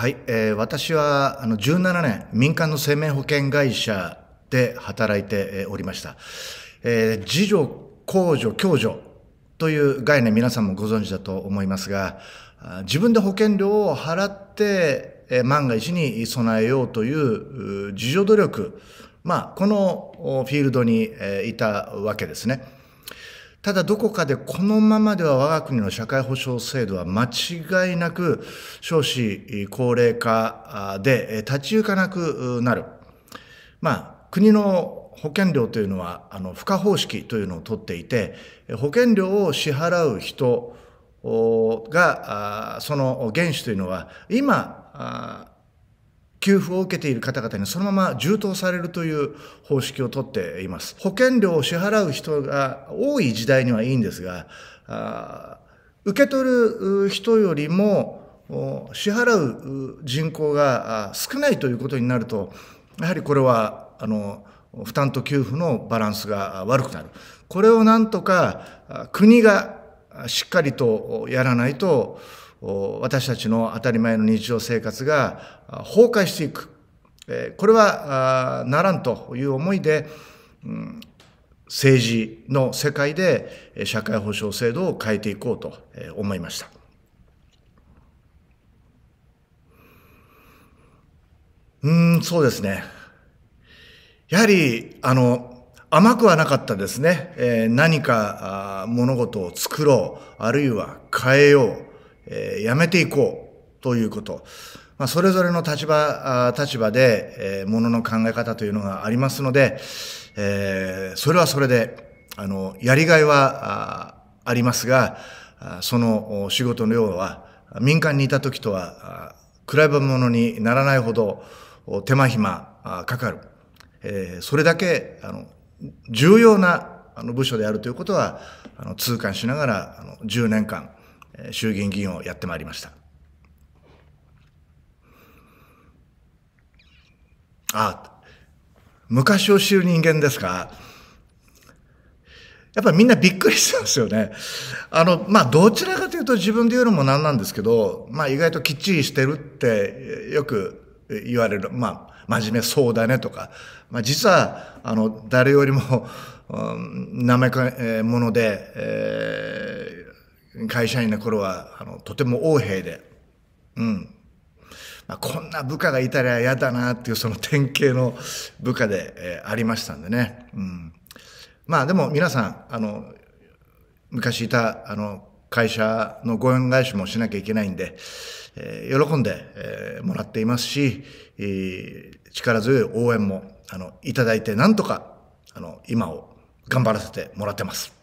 はい、えー、私はあの17年民間の生命保険会社で働いておりました。えー、自助、公助、共助という概念皆さんもご存知だと思いますが、自分で保険料を払って、えー、万が一に備えようという自助努力、まあ、このフィールドにいたわけですね。ただどこかでこのままでは我が国の社会保障制度は間違いなく少子高齢化で立ち行かなくなる。まあ、国の保険料というのは、あの、付加方式というのを取っていて、保険料を支払う人が、その原資というのは、今、給付を受けている方々にそのまま充当されるという方式をとっています。保険料を支払う人が多い時代にはいいんですが、あ受け取る人よりも支払う人口が少ないということになると、やはりこれは、あの、負担と給付のバランスが悪くなる。これをなんとか国がしっかりとやらないと、私たちの当たり前の日常生活が崩壊していく。これはならんという思いで、政治の世界で社会保障制度を変えていこうと思いました。うん、そうですね。やはり、あの、甘くはなかったですね。え何か物事を作ろう、あるいは変えよう。えー、やめていこうということ。まあ、それぞれの立場、立場で、えー、ものの考え方というのがありますので、えー、それはそれで、あの、やりがいは、あありますが、その仕事の量は、民間にいた時とは、比べ物にならないほど、手間暇かかる。えー、それだけ、あの、重要なあの部署であるということは、あの痛感しながら、あの10年間、衆議院議員をやってまいりました。あ、昔を知る人間ですか。やっぱりみんなびっくりしてんですよね。あの、まあ、どちらかというと自分で言うのも何なんですけど、まあ、意外ときっちりしてるってよく言われる。まあ、真面目そうだねとか。まあ、実は、あの、誰よりも、うん、なめか、えもので、えー会社員の頃は、あの、とても横柄で、うん。まあ、こんな部下がいたら嫌だなっていう、その典型の部下で、えー、ありましたんでね。うん。まあでも皆さん、あの、昔いた、あの、会社のご縁返しもしなきゃいけないんで、えー、喜んで、えー、もらっていますし、えー、力強い応援も、あの、いただいて、なんとか、あの、今を頑張らせてもらってます。